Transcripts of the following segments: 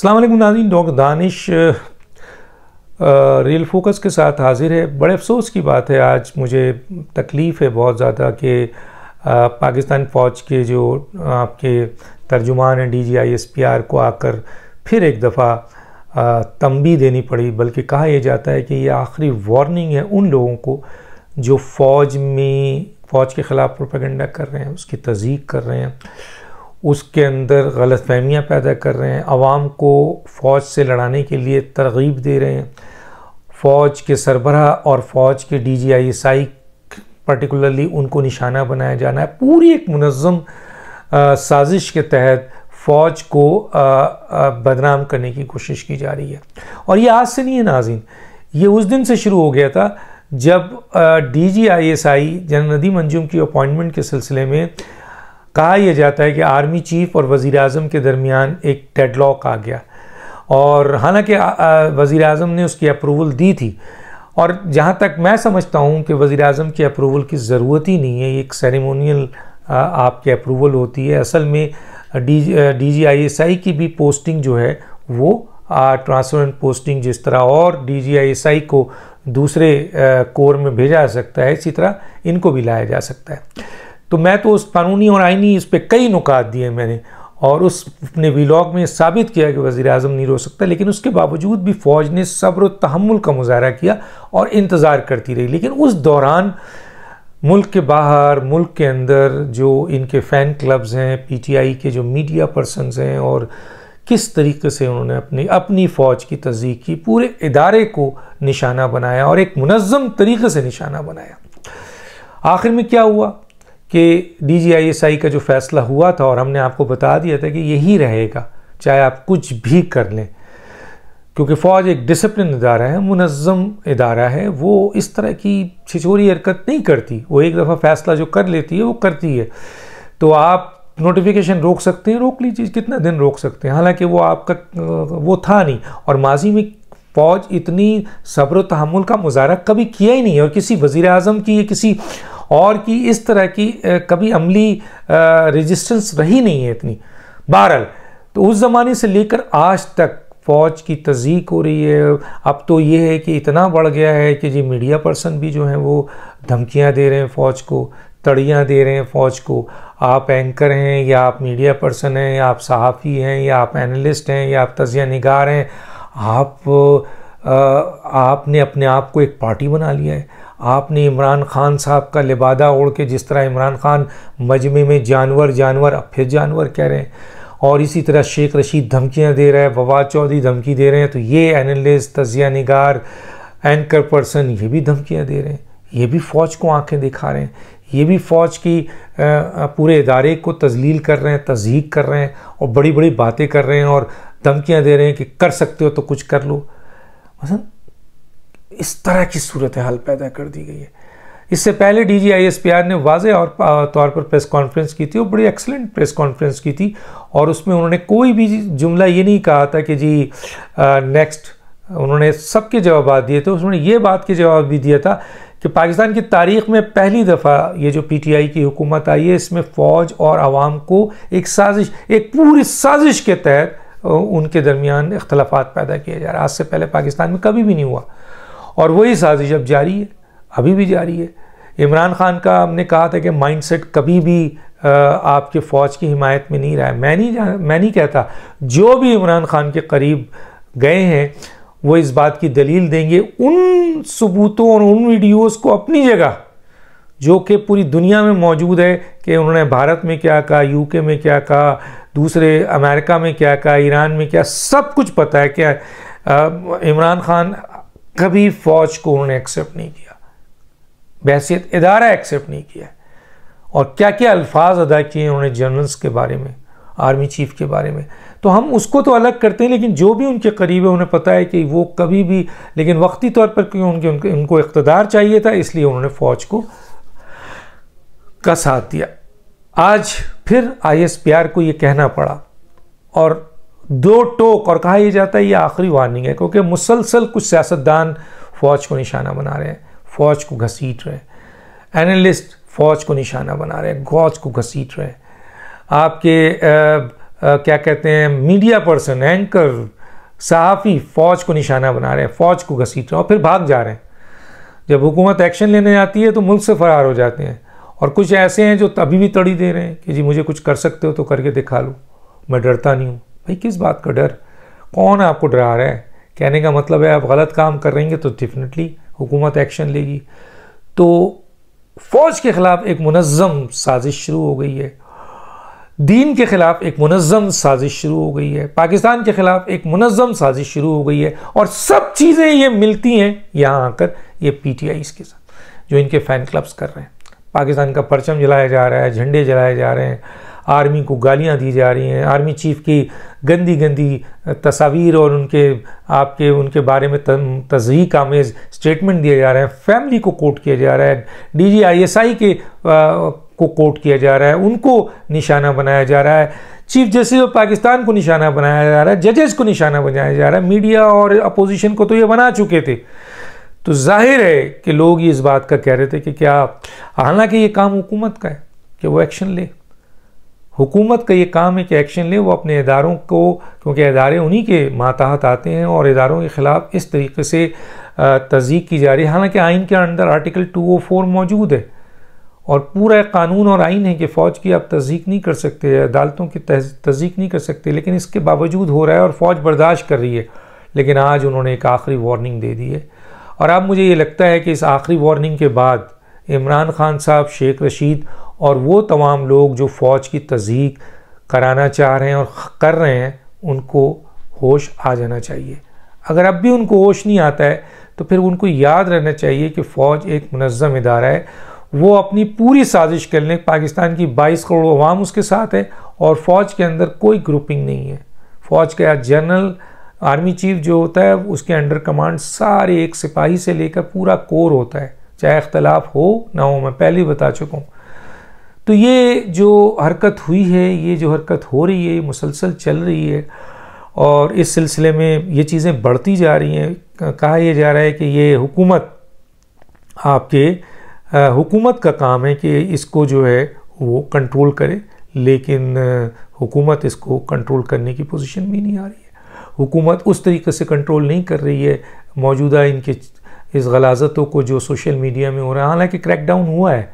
अल्लाम नाजीन doctor Danish real focus के साथ हाजिर है बड़े अफसोस की बात है आज मुझे तकलीफ़ है बहुत ज़्यादा कि uh, पाकिस्तान फ़ौज के जो आपके तर्जुमान हैं D G I S P R को आकर फिर एक दफ़ा uh, तंबी देनी पड़ी बल्कि कहा यह जाता है कि ये आखिरी वार्निंग है उन लोगों को जो फ़ौज में फ़ौज के ख़िलाफ़ प्रोपेगेंडा कर रहे हैं उसकी तजीक कर रहे हैं उसके अंदर गलत फहमियाँ पैदा कर रहे हैं आवाम को फ़ौज से लड़ाने के लिए तरगीब दे रहे हैं फ़ौज के सरबरा और फ़ौज के D G I S I particularly उनको निशाना बनाया जाना है पूरी एक मनज़म साजिश के तहत फ़ौज को आ, आ, बदनाम करने की कोशिश की जा रही है और ये आज से नहीं है नाजिन ये उस दिन से शुरू हो गया था जब D G I S I general नदी मंजूम की अपॉइंटमेंट के सिलसिले में कहा यह जाता है कि आर्मी चीफ और वज़ी अजम के दरमियान एक डेडलॉक आ गया और हालांकि वज़ी अजम ने उसकी अप्रूवल दी थी और जहाँ तक मैं समझता हूँ कि वज़ी अजम की अप्रूवल की ज़रूरत ही नहीं है एक सेरेमोनियल आपकी अप्रूवल होती है असल में D D G I S I की भी पोस्टिंग जो है वो ट्रांसफरेंट पोस्टिंग जिस तरह और डी जी आई एस आई को दूसरे कोर में भेजा जा सकता है इसी तरह इनको भी लाया जा सकता है तो मैं तो उस कानूनी और आइनी इस पर कई नुकात दिए मैंने और उस अपने वीलॉग में साबित किया कि वज़ी अजम नहीं रो सकता लेकिन उसके बावजूद भी फ़ौज ने सब्र तहमुल का मुजाहरा किया और इंतज़ार करती रही लेकिन उस दौरान मुल्क के बाहर मुल्क के अंदर जो इनके फ़ैन क्लब्स हैं पीटीआई के जो मीडिया पर्सनस हैं और किस तरीके से उन्होंने अपनी अपनी फ़ौज की तस्दीक की पूरे इदारे को निशाना बनाया और एक मनज़म तरीके से निशाना बनाया आखिर में क्या हुआ कि डीजीआईएसआई का जो फैसला हुआ था और हमने आपको बता दिया था कि यही रहेगा चाहे आप कुछ भी कर लें क्योंकि फ़ौज एक डिसिप्लिन इदारा है मुनज़म इदारा है वो इस तरह की छिछोरी हरकत नहीं करती वो एक दफ़ा फैसला जो कर लेती है वो करती है तो आप नोटिफिकेशन रोक सकते हैं रोक लीजिए कितना दिन रोक सकते हैं हालांकि वो आपका वो था नहीं और माजी में फ़ौज इतनी सब्र तहमुल का मुजाहरा कभी किया ही नहीं और किसी वज़ी अजम की या किसी और कि इस तरह की कभी अमली रेजिस्टेंस रही नहीं है इतनी बहरहाल तो उस ज़माने से लेकर आज तक फ़ौज की तजीक हो रही है अब तो ये है कि इतना बढ़ गया है कि जी मीडिया पर्सन भी जो हैं वो धमकियां दे रहे हैं फ़ौज को तड़ियाँ दे रहे हैं फ़ौज को आप एंकर हैं या आप मीडिया पर्सन हैं या आप सहाफ़ी हैं या आप एनालिस्ट हैं या आप तजिया निगार हैं आप आ, आपने अपने आप को एक पार्टी बना लिया है आपने इमरान खान साहब का लिबादा ओढ़ के जिस तरह इमरान खान मजमे में जानवर जानवर अब फिर जानवर कह रहे हैं और इसी तरह शेख रशीद धमकियाँ दे रहा है बवाद चौधरी धमकी दे रहे हैं तो ये एनालिस्ट तजिया निगार एंकर पर्सन ये भी धमकियाँ दे रहे हैं ये भी फ़ौज को आंखें दिखा रहे हैं ये भी फ़ौज की पूरे इदारे को तजलील कर रहे हैं तजीक कर रहे हैं और बड़ी बड़ी बातें कर रहे हैं और धमकियाँ दे रहे हैं कि कर सकते हो तो कुछ कर लो मसलन इस तरह की सूरत हाल पैदा कर दी गई है इससे पहले D G I S P R ने वाज और तौर पर प्रेस कॉन्फ्रेंस की थी और बड़ी एक्सलेंट प्रेस कॉन्फ्रेंस की थी और उसमें उन्होंने कोई भी जुमला ये नहीं कहा था कि जी नेक्स्ट उन्होंने सबके जवाब दिए थे उसमें ये बात के जवाब भी दिया था कि पाकिस्तान की तारीख में पहली दफ़ा ये जो पीटीआई की हुकूमत आई है इसमें फ़ौज और आवाम को एक साजिश एक पूरी साजिश के तहत उनके दरमियान इख्तलाफात पैदा किए जा रहे आज से पहले पाकिस्तान में कभी भी नहीं हुआ और वही साजिश अब जारी है अभी भी जारी है इमरान खान का हमने कहा था कि माइंडसेट कभी भी आपके फ़ौज की हिमायत में नहीं रहा है मैं नहीं मैं नहीं कहता जो भी इमरान खान के करीब गए हैं वो इस बात की दलील देंगे उन सबूतों और उन वीडियोस को अपनी जगह जो कि पूरी दुनिया में मौजूद है कि उन्होंने भारत में क्या कहा यूके में क्या कहा दूसरे अमेरिका में क्या कहा ईरान में क्या सब कुछ पता है क्या इमरान खान कभी फौज को उन्होंने एक्सेप्ट नहीं किया बहसीत इदारा एक्सेप्ट नहीं किया और क्या क्या अल्फाज अदा किए उन्होंने जनरल्स के बारे में आर्मी चीफ के बारे में तो हम उसको तो अलग करते हैं लेकिन जो भी उनके करीब है उन्हें पता है कि वो कभी भी लेकिन वक्ती तौर पर क्यों उनके उनके उनको इकतदार चाहिए था इसलिए उन्होंने फ़ौज को का साथ दिया आज फिर आई एस पी आर को ये कहना पड़ा और दो टोक और कहा यह जाता है ये आखिरी वार्निंग है क्योंकि मुसलसल कुछ सियासतदान फ़ौज को निशाना बना रहे हैं फ़ौज को घसीट रहे हैं एनालिस्ट फ़ौज को निशाना बना रहे हैं गौज को घसीट रहे हैं आपके आ, आ, क्या कहते हैं मीडिया पर्सन एंकर सहाफ़ी फ़ौज को निशाना बना रहे हैं फ़ौज को घसीट रहे हैं और फिर भाग जा रहे हैं जब हुकूमत एक्शन लेने जाती है तो मुल्क से फ़रार हो जाते हैं और कुछ ऐसे हैं जो तभी भी तड़ी दे रहे हैं कि जी मुझे कुछ कर सकते हो तो करके दिखा लो मैं डरता नहीं हूँ भाई किस बात का डर कौन आपको डरा रहा है कहने का मतलब है आप गलत काम कर करेंगे तो डेफिनेटली हुकूमत एक्शन लेगी तो फ़ौज के ख़िलाफ़ एक मुनज़म साजिश शुरू हो गई है दीन के ख़िलाफ़ एक मुनज़म साजिश शुरू हो गई है पाकिस्तान के ख़िलाफ़ एक मुनज़म साजिश शुरू हो गई है और सब चीज़ें ये मिलती हैं यहाँ आकर ये पी टी आई के साथ जो इनके फ़ैन क्लब्स कर रहे हैं पाकिस्तान का परचम जलाया जा रहा है झंडे जलाए जा रहे हैं आर्मी को गालियां दी जा रही हैं आर्मी चीफ की गंदी गंदी तस्वीर और उनके आपके उनके बारे में तजवीक आमेज स्टेटमेंट दिए जा रहे हैं फैमिली को कोट किया जा रहा है आई के आ, को कोट किया जा रहा है उनको निशाना बनाया जा रहा है चीफ जस्टिस ऑफ पाकिस्तान को निशाना बनाया जा रहा है जजेस को निशाना बनाया जा रहा है मीडिया और अपोजिशन को तो ये बना चुके थे तो जाहिर है कि लोग इस बात का कह रहे थे कि क्या हालांकि ये काम हुकूमत का है कि वो एक्शन ले हुकूमत का ये काम है कि एक्शन ले वो अपने इदारों को क्योंकि इदारे उन्हीं के मातहत आते हैं और इदारों के ख़िलाफ़ इस तरीके से तजीक की जा रही है हालांकि आइन के अंदर आर्टिकल 204 मौजूद है और पूरा कानून और आइन है कि फ़ौज की आप तस्दीक नहीं कर सकते अदालतों की तस्दीक नहीं कर सकते लेकिन इसके बावजूद हो रहा है और फ़ौज बर्दाश्त कर रही है लेकिन आज उन्होंने एक आखिरी वार्निंग दे दी है और अब मुझे ये लगता है कि इस आखिरी वार्निंग के बाद इमरान खान साहब शेख रशीद और वो तमाम लोग जो फ़ौज की तजीक कराना चाह रहे हैं और कर रहे हैं उनको होश आ जाना चाहिए अगर अब भी उनको होश नहीं आता है तो फिर उनको याद रहना चाहिए कि फ़ौज एक मनज़म इदारा है वो अपनी पूरी साजिश कर लें पाकिस्तान की बाईस करोड़ अवाम उसके साथ है और फ़ौज के अंदर कोई ग्रुपिंग नहीं है फ़ौज का जनरल आर्मी चीफ जो होता है उसके अंडर कमांड सारे एक सिपाही से लेकर पूरा कोर होता है चाहे अख्तलाफ हो ना हो मैं पहले ही बता चुका हूँ तो ये जो हरकत हुई है ये जो हरकत हो रही है ये मुसलसल चल रही है और इस सिलसिले में ये चीज़ें बढ़ती जा रही हैं कहा यह जा रहा है कि ये हुकूमत आपके हुकूमत का काम है कि इसको जो है वो कंट्रोल करे लेकिन हुकूमत इसको कंट्रोल करने की पोजीशन भी नहीं आ रही है हुकूमत उस तरीके से कंट्रोल नहीं कर रही है मौजूदा इनके इस गलाजतों को जो सोशल मीडिया में हो रहा है हालांकि क्रैकडाउन हुआ है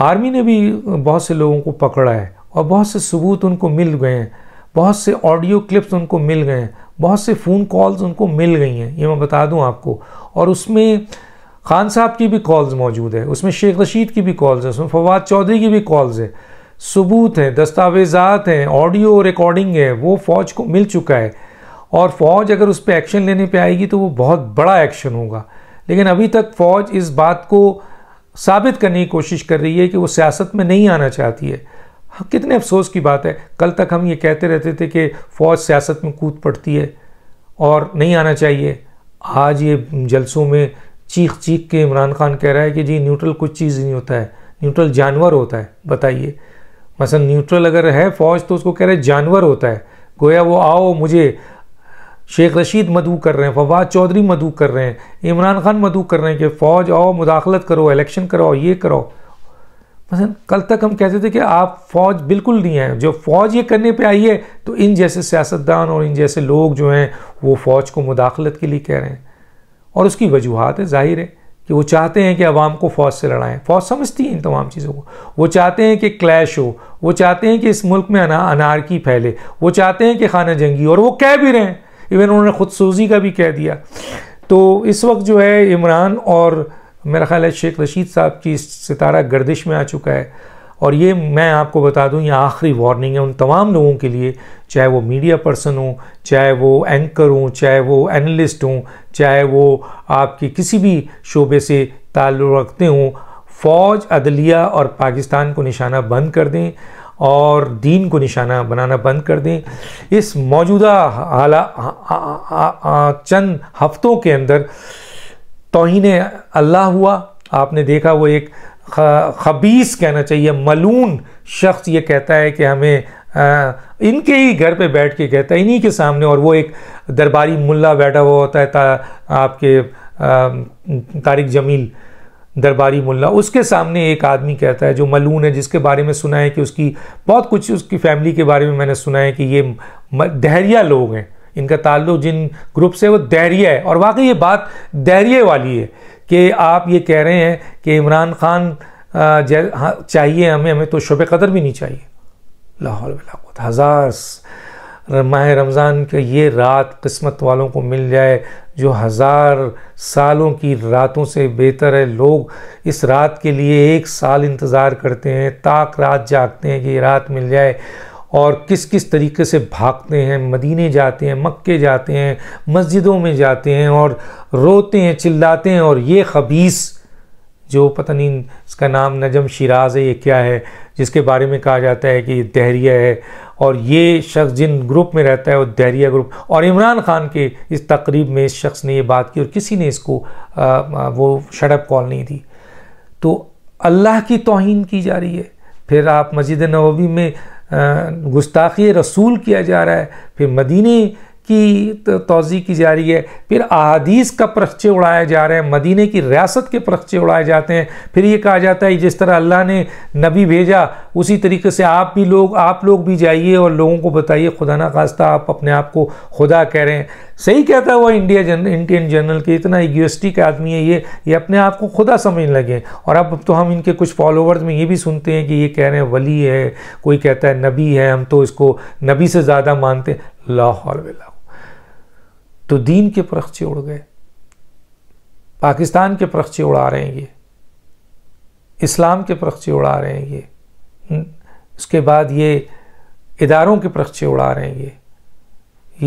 आर्मी ने भी बहुत से लोगों को पकड़ा है और बहुत से सबूत उनको मिल गए हैं बहुत से ऑडियो क्लिप्स उनको मिल गए हैं बहुत से फ़ोन कॉल्स उनको मिल गई हैं ये मैं बता दूं आपको और उसमें खान साहब की भी कॉल्स मौजूद है उसमें शेख रशीद की भी कॉल्स हैं उसमें फवाद चौधरी की भी कॉल्स है सबूत हैं दस्तावेजात हैं ऑडियो रिकॉर्डिंग है वो फ़ौज को मिल चुका है और फ़ौज अगर उस पर एक्शन लेने पर आएगी तो वो बहुत बड़ा एक्शन होगा लेकिन अभी तक फ़ौज इस बात को साबित करने की कोशिश कर रही है कि वो सियासत में नहीं आना चाहती है हाँ, कितने अफसोस की बात है कल तक हम ये कहते रहते थे कि फ़ौज सियासत में कूद पड़ती है और नहीं आना चाहिए आज ये जलसों में चीख चीख के इमरान खान कह रहा है कि जी न्यूट्रल कुछ चीज़ नहीं होता है न्यूट्रल जानवर होता है बताइए मसलन न्यूट्रल अगर है फ़ौज तो उसको कह रहे जानवर होता है गोया वो आओ मुझे शेख रशीद मधु कर रहे हैं फवाद चौधरी मधु कर रहे हैं इमरान खान मधु कर रहे हैं कि फ़ौज आओ मुदाखलत करो इलेक्शन कराओ ये कराओ मसलन कल तक हम कहते थे कि आप फौज बिल्कुल नहीं आए जो फौज ये करने पे आई है तो इन जैसे सियासतदान और इन जैसे लोग जो हैं वो फौज को मुदाखलत के लिए कह रहे हैं और उसकी वजूहत है जाहिर है कि वो चाहते हैं कि आवाम को फौज से लड़ाएं फौज समझती है इन तमाम चीज़ों को वो चाहते हैं कि क्लैश हो वो चाहते हैं कि इस मुल्क में अना अनारकी फैले वो चाहते हैं कि खाना जंगी और वो कह भी रहे हैं इवन उन्होंने खुदसूजी का भी कह दिया तो इस वक्त जो है इमरान और मेरा ख्याल है शेख रशीद साहब की सितारा गर्दिश में आ चुका है और ये मैं आपको बता दूं ये आखिरी वार्निंग है उन तमाम लोगों के लिए चाहे वो मीडिया पर्सन हो चाहे वो एंकर हों चाहे वो एनालिस्ट हों चाहे वो आपके किसी भी शोबे से ताल्लुक़ रखते हों फ़ौज अदलिया और पाकिस्तान को निशाना बंद कर दें और दीन को निशाना बनाना बंद कर दें इस मौजूदा हाला चंद हफ्तों के अंदर तोहन अल्लाह हुआ आपने देखा वो एक खबीस कहना चाहिए मलून शख्स ये कहता है कि हमें आ, इनके ही घर पे बैठ के कहता है इन्हीं के सामने और वो एक दरबारी मुल्ला बैठा हुआ होता है ता, आपके तारिक जमील दरबारी मुल्ला उसके सामने एक आदमी कहता है जो मलून है जिसके बारे में सुना है कि उसकी बहुत कुछ उसकी फैमिली के बारे में मैंने सुना है कि ये दहरिया लोग हैं इनका ताल्लुक जिन ग्रुप से वो दहरिया है और वाकई ये बात दहरिए वाली है कि आप ये कह रहे हैं कि इमरान खान हाँ, चाहिए हमें हमें तो शब कदर भी नहीं चाहिए लाहौल हज़ार माह रमज़ान के ये रात किस्मत वालों को मिल जाए जो हज़ार सालों की रातों से बेहतर है लोग इस रात के लिए एक साल इंतज़ार करते हैं ताक रात जागते हैं कि ये रात मिल जाए और किस किस तरीके से भागते हैं मदीने जाते हैं मक्के जाते हैं मस्जिदों में जाते हैं और रोते हैं चिल्लाते हैं और ये खबीस जो पता नहीं इसका नाम नजम शिराज है ये क्या है जिसके बारे में कहा जाता है कि ये दहरिया है और ये शख्स जिन ग्रुप में रहता है वो दैरिया ग्रुप और इमरान खान के इस तकरीब में इस शख्स ने ये बात की और किसी ने इसको आ, वो शडअप कॉल नहीं दी तो अल्लाह की तोहन की जा रही है फिर आप मस्जिद नबी में गुस्ताखी रसूल किया जा रहा है फिर मदीने की तोज़ी की जा रही है फिर अहादीस का प्रक्षे उड़ाए जा रहे हैं मदीने की रियासत के प्रक्षे उड़ाए जाते हैं फिर ये कहा जाता है जिस तरह अल्लाह ने नबी भेजा उसी तरीके से आप भी लोग आप लोग भी जाइए और लोगों को बताइए खुदा ना खास्ता आप अपने आप को खुदा कह रहे हैं सही कहता है वह इंडिया जन इंडियन जनरल के इतना यूएसटी आदमी है ये ये अपने आप को खुदा समझने लगे और अब तो हम इनके कुछ फॉलोवर्स में ये भी सुनते हैं कि ये कह रहे हैं वली है कोई कहता है नबी है हम तो इसको नबी से ज़्यादा मानते हैं लाहौल तो दीन के परखचे उड़ गए पाकिस्तान के परखचे उड़ा रहे हैं ये इस्लाम के परखचे उड़ा रहे हैं ये उसके बाद ये इदारों के परखचे उड़ा रहे हैं ये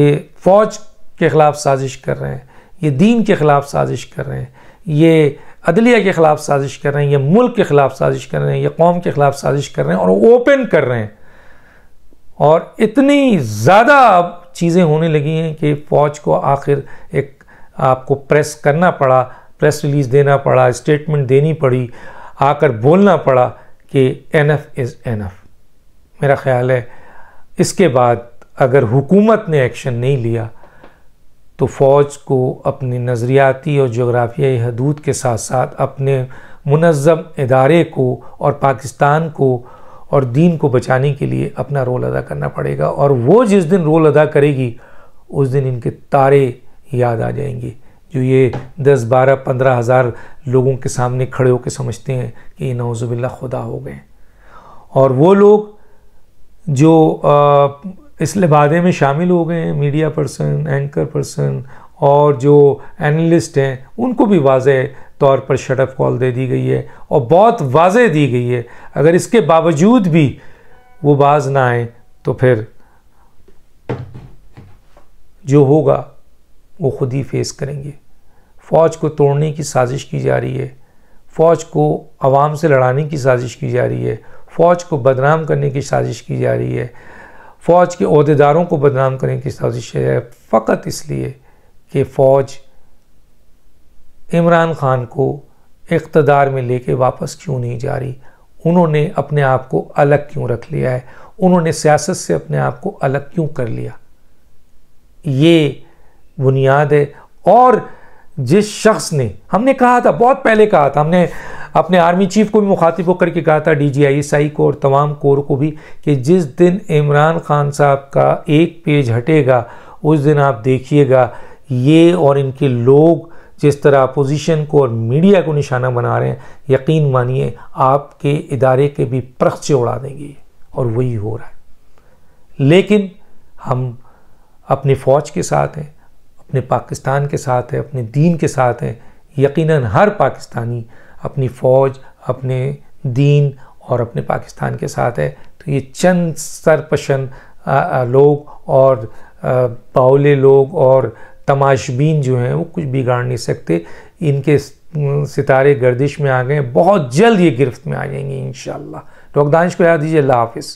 ये फ़ौज के ख़िलाफ़ साजिश कर रहे हैं ये दीन के ख़िलाफ़ साजिश कर रहे हैं ये अदलिया के ख़िलाफ़ साजिश कर रहे हैं ये मुल्क के ख़िलाफ़ साजिश कर रहे हैं ये कौम के ख़िलाफ़ साजिश कर रहे हैं और ओपन कर रहे हैं और इतनी ज़्यादा चीज़ें होने लगी हैं कि फ़ौज को आखिर एक आपको प्रेस करना पड़ा प्रेस रिलीज़ देना पड़ा स्टेटमेंट देनी पड़ी आकर बोलना पड़ा कि एफ इज़ एफ मेरा ख़्याल है इसके बाद अगर हुकूमत ने एक्शन नहीं लिया तो फ़ौज को अपने नज़रियाती और जोग्राफियाई हदूद के साथ साथ अपने मुनज़म इदारे को और पाकिस्तान को और दीन को बचाने के लिए अपना रोल अदा करना पड़ेगा और वो जिस दिन रोल अदा करेगी उस दिन इनके तारे याद आ जाएंगे जो ये दस बारह पंद्रह हज़ार लोगों के सामने खड़े होकर समझते हैं कि ये नौजुबिल्ला खुदा हो गए और वो लोग जो इस लिबादे में शामिल हो गए हैं मीडिया पर्सन एंकर पर्सन और जो एनालिस्ट हैं उनको भी वाज तौर पर शटअप कॉल दे दी गई है और बहुत वाजे दी गई है अगर इसके बावजूद भी वो बाज ना आए तो फिर जो होगा वो खुद ही फेस करेंगे फ़ौज को तोड़ने की साजिश की जा रही है फ़ौज को आवाम से लड़ाने की साजिश की जा रही है फ़ौज को बदनाम करने की साजिश की जा रही है फ़ौज के अहदेदारों को बदनाम करने की साजिश है फ़कत इसलिए कि फ़ौज इमरान खान को इकतदार में लेके वापस क्यों नहीं जा रही उन्होंने अपने आप को अलग क्यों रख लिया है उन्होंने सियासत से अपने आप को अलग क्यों कर लिया ये बुनियाद है और जिस शख्स ने हमने कहा था बहुत पहले कहा था हमने अपने आर्मी चीफ को भी मुखातिब होकर के कहा था डी जी आई एस आई को और तमाम कोर को भी कि जिस दिन इमरान खान साहब का एक पेज हटेगा उस दिन आप देखिएगा ये और इनके लोग जिस तरह अपोजिशन को और मीडिया को निशाना बना रहे हैं यकीन मानिए आपके इदारे के भी प्रख से उड़ा देंगे और वही हो रहा है लेकिन हम अपनी फ़ौज के साथ हैं अपने पाकिस्तान के साथ हैं अपने दीन के साथ हैं यकीनन हर पाकिस्तानी अपनी फ़ौज अपने दीन और अपने पाकिस्तान के साथ है तो ये चंद सरपशन लोग और बाउले लोग और तमाशबीन जो हैं वो कुछ बिगाड़ नहीं सकते इनके सितारे गर्दिश में आ गए बहुत जल्द ये गिरफ्त में आ जाएंगे इन लोग दानिश को याद दीजिए अल्लाह हाफिज़